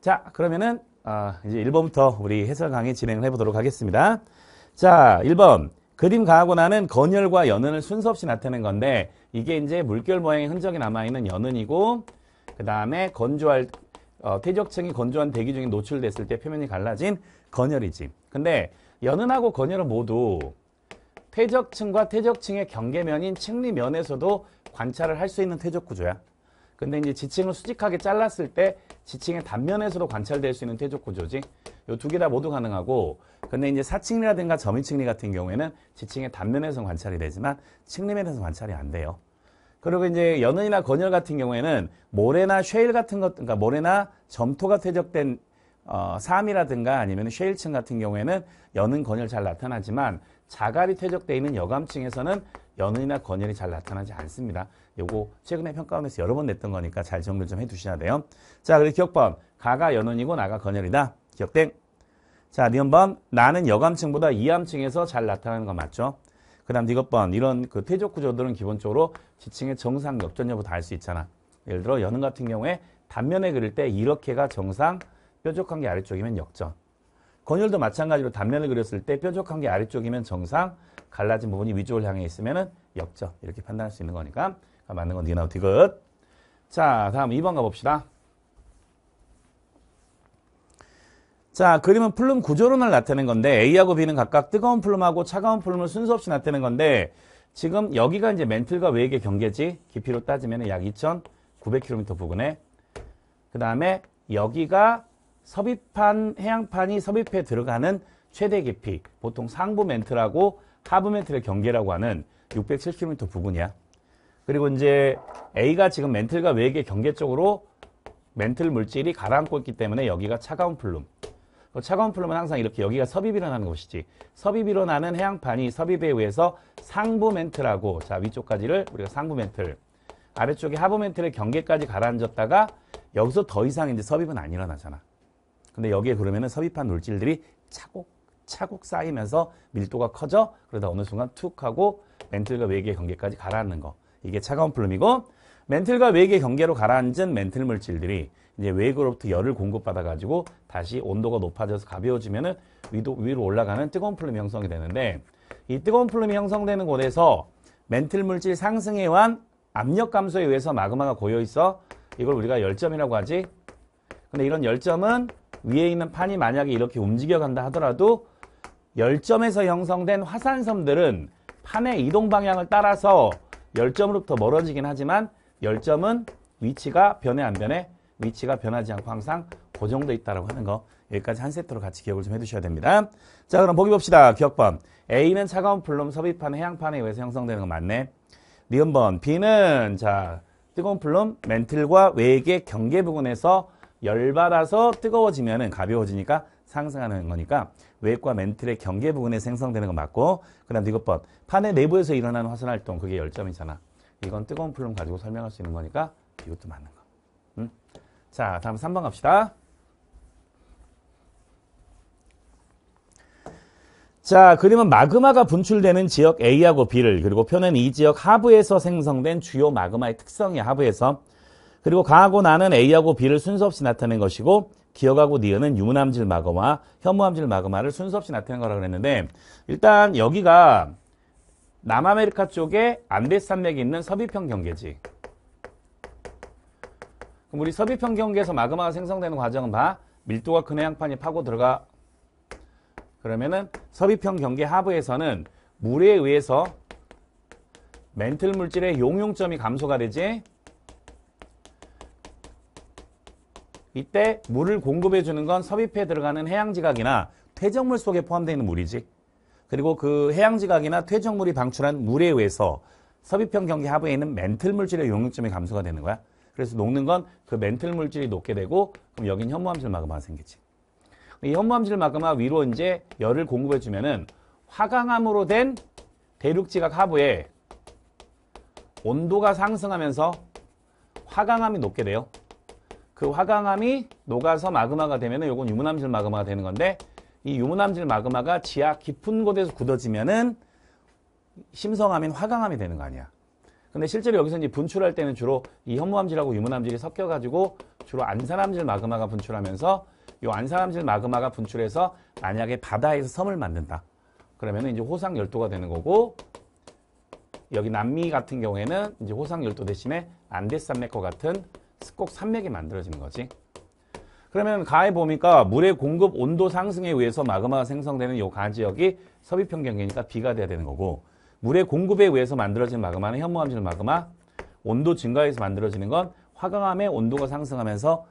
자, 그러면은 어, 이제 1번부터 우리 해설 강의 진행을 해보도록 하겠습니다. 자, 1번. 그림 가하고나는 건열과 연은을 순서 없이 나타낸 건데 이게 이제 물결 모양의 흔적이 남아있는 연은이고 그 다음에 건조할 어, 퇴적층이 건조한 대기 중에 노출됐을 때 표면이 갈라진 건열이지. 근데 연은하고 건열은 모두 퇴적층과 퇴적층의 경계면인 층리면에서도 관찰을 할 수 있는 퇴적구조야. 근데 이제 지층을 수직하게 잘랐을 때 지층의 단면에서도 관찰될 수 있는 퇴적 구조지. 이 두개 다 모두 가능하고 근데 이제 사층리라든가 점인층리 같은 경우에는 지층의 단면에서 관찰이 되지만 층리면에서 관찰이 안 돼요. 그리고 이제 연은이나 건열 같은 경우에는 모래나 쉐일 같은 것, 그러니까 모래나 점토가 퇴적된 어, 삼이라든가 아니면 쉐일층 같은 경우에는 연은 건열 잘 나타나지만 자갈이 퇴적되어 있는 여감층에서는 연은이나 건연이잘 나타나지 않습니다. 요거 최근에 평가원에서 여러 번 냈던 거니까 잘 정리를 좀 해두셔야 돼요. 자, 그리고 기억번. 가가 연은이고 나가 건연이다 기억땡. 자, 니번 나는 여감층보다 이암층에서잘 나타나는 거 맞죠? 그 다음 니것번. 이런 그 퇴적 구조들은 기본적으로 지층의 정상 역전 여부 다 할 수 있잖아. 예를 들어 연은 같은 경우에 단면에 그릴 때 이렇게가 정상, 뾰족한 게 아래쪽이면 역전. 권율도 마찬가지로 단면을 그렸을 때 뾰족한 게 아래쪽이면 정상, 갈라진 부분이 위쪽을 향해 있으면 역점 이렇게 판단할 수 있는 거니까 맞는 건 니나우 디귿. 자, 다음 2번 가봅시다. 자, 그림은 플룸 구조론을 나타낸 건데 A하고 B는 각각 뜨거운 플룸하고 차가운 플룸을 순서 없이 나타낸 건데 지금 여기가 이제 멘틀과 외계 경계지 깊이로 따지면 약 2,900km 부근에 그 다음에 여기가 섭입판, 해양판이 섭입해 들어가는 최대 깊이, 보통 상부 멘트라고 하부 멘트의 경계라고 하는 6 0 7 k m 부분이야. 그리고 이제 A가 지금 멘틀과 외계 경계 쪽으로 멘틀 물질이 가라앉고 있기 때문에 여기가 차가운 플룸. 그 차가운 플룸은 항상 이렇게 여기가 섭입이 일어나는 곳이지. 섭입이 일어나는 해양판이 섭입에 의해서 상부 멘틀하고 자 위쪽까지를 우리가 상부 멘틀 아래쪽에 하부 멘틀의 경계까지 가라앉았다가 여기서 더 이상 이제 섭입은 안 일어나잖아. 근데 여기에 그러면은 섭입한 물질들이 차곡 차곡 쌓이면서 밀도가 커져 그러다 어느 순간 툭 하고 멘틀과 외계 경계까지 가라앉는 거. 이게 차가운 플룸이고 멘틀과 외계 경계로 가라앉은 멘틀 물질들이 이제 외계로부터 열을 공급받아 가지고 다시 온도가 높아져서 가벼워지면은 위도, 위로 올라가는 뜨거운 플룸이 형성이 되는데 이 뜨거운 플룸이 형성되는 곳에서 멘틀 물질 상승에 의한 압력 감소에 의해서 마그마가 고여 있어 이걸 우리가 열점이라고 하지. 근데 이런 열점은 위에 있는 판이 만약에 이렇게 움직여 간다 하더라도 열점에서 형성된 화산섬들은 판의 이동 방향을 따라서 열점으로부터 멀어지긴 하지만 열점은 위치가 변해 안 변해 위치가 변하지 않고 항상 고정되어 그 있다고 하는 거 여기까지 한 세트로 같이 기억을 좀 해두셔야 됩니다. 자 그럼 보기 봅시다. 기억번 A는 차가운 플룸 섭입판 해양판에 의해서 형성되는 거 맞네. 니은번 B는 자 뜨거운 플룸 멘틀과 외의 경계 부근에서 열받아서 뜨거워지면 가벼워지니까 상승하는 거니까 외과 멘틀의 경계 부분에 생성되는 거 맞고 그 다음 이것번 판의 내부에서 일어나는 화산활동 그게 열점이잖아. 이건 뜨거운 풀름 가지고 설명할 수 있는 거니까 이것도 맞는 거. 응? 자 다음 3번 갑시다. 자, 그림은 마그마가 분출되는 지역 A하고 B를 그리고 표는 이 지역 하부에서 생성된 주요 마그마의 특성이 하부에서 그리고 가하고 나는 A하고 B를 순서 없이 나타낸 것이고 기억하고 니은은 유문함질 마그마 현무함질 마그마를 순서 없이 나타낸 거라고 그랬는데 일단 여기가 남아메리카 쪽에 안데스 산맥이 있는 서비평 경계지. 그럼 우리 서비평 경계에서 마그마가 생성되는 과정은 봐. 밀도가 큰 해양판이 파고 들어가. 그러면은 서비평 경계 하부에서는 물에 의해서 멘틀 물질의 용융점이 감소가 되지. 이때 물을 공급해 주는 건 섭입해 들어가는 해양지각이나 퇴적물 속에 포함되어 있는 물이지. 그리고 그 해양지각이나 퇴적물이 방출한 물에 의해서 섭입형 경계 하부에 있는 멘틀 물질의 용융점이 감소가 되는 거야. 그래서 녹는 건 그 멘틀 물질이 녹게 되고 그럼 여긴 현무암질 마그마가 생기지. 이 현무암질 마그마 위로 이제 열을 공급해 주면은 화강암으로 된 대륙지각 하부에 온도가 상승하면서 화강암이 녹게 돼요. 그 화강암이 녹아서 마그마가 되면 이건 유무남질 마그마가 되는 건데 이 유무남질 마그마가 지하 깊은 곳에서 굳어지면은 심성암인 화강암이 되는 거 아니야. 근데 실제로 여기서 이제 분출할 때는 주로 이 현무암질하고 유무암질이 섞여가지고 주로 안산암질 마그마가 분출하면서 이 안산암질 마그마가 분출해서 만약에 바다에서 섬을 만든다. 그러면 이제 호상 열도가 되는 거고 여기 남미 같은 경우에는 이제 호상 열도 대신에 안데산맥과 스 같은 꼭 산맥이 만들어지는 거지. 그러면 가에 보니까 물의 공급 온도 상승에 의해서 마그마가 생성되는 요 가 지역이 섭입형 경계니까 비가 돼야 되는 거고 물의 공급에 의해서 만들어진 마그마는 현무암질 마그마 온도 증가에 서 만들어지는 건 화강암의 온도가 상승하면서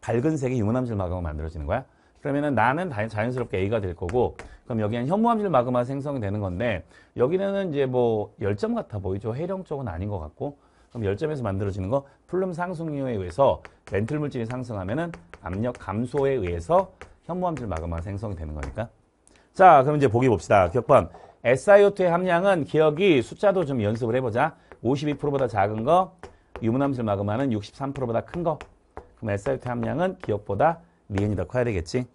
밝은 색의 유문암질 마그마가 만들어지는 거야. 그러면은 나는 자연스럽게 A가 될 거고 그럼 여기는 현무암질 마그마 생성이 되는 건데 여기는 이제 뭐 열점 같아 보이죠. 해령 쪽은 아닌 것 같고 그럼 열점에서 만들어지는 거 플름 상승률에 의해서 렌틀 물질이 상승하면은 압력 감소에 의해서 현무암질 마그마 생성이 되는 거니까. 자, 그럼 이제 보기 봅시다. 기억번. SiO2의 함량은 기억이 숫자도 좀 연습을 해보자. 52%보다 작은 거, 유문암질 마그마는 63%보다 큰 거. 그럼 SiO2 함량은 기억보다 니은이 더 커야 되겠지.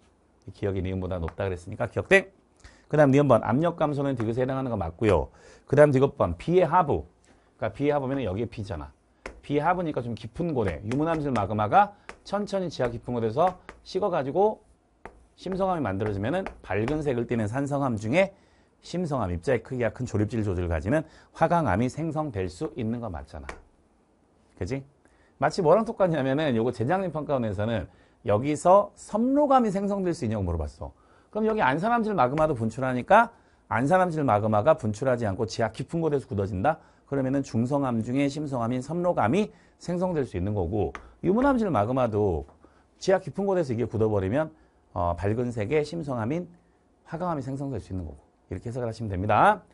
기억이 니은보다 높다 그랬으니까 기억땡. 그 다음 니은번 압력 감소는 디귿에 해당하는 거 맞고요. 그 다음 디귿번 비의 하부. 그러니까 B하 면 여기에 비잖아비하부니까좀 깊은 고대 유문함질 마그마가 천천히 지하 깊은 곳에서 식어가지고 심성암이 만들어지면 밝은 색을 띠는 산성암 중에 심성암, 입자의 크기가 큰 조립질 조직을 가지는 화강암이 생성될 수 있는 거 맞잖아. 그지? 마치 뭐랑 똑같냐면은 요거 재작년 평가원에서는 여기서 섬로감이 생성될 수 있냐고 물어봤어. 그럼 여기 안산암질 마그마도 분출하니까 안산암질 마그마가 분출하지 않고 지하 깊은 곳에서 굳어진다? 그러면은 중성암 중에 심성암인 섬로감이 생성될 수 있는 거고 유분암질 마그마도 지하 깊은 곳에서 이게 굳어버리면 어, 밝은 색의 심성암인 화강암이 생성될 수 있는 거고 이렇게 해석을 하시면 됩니다.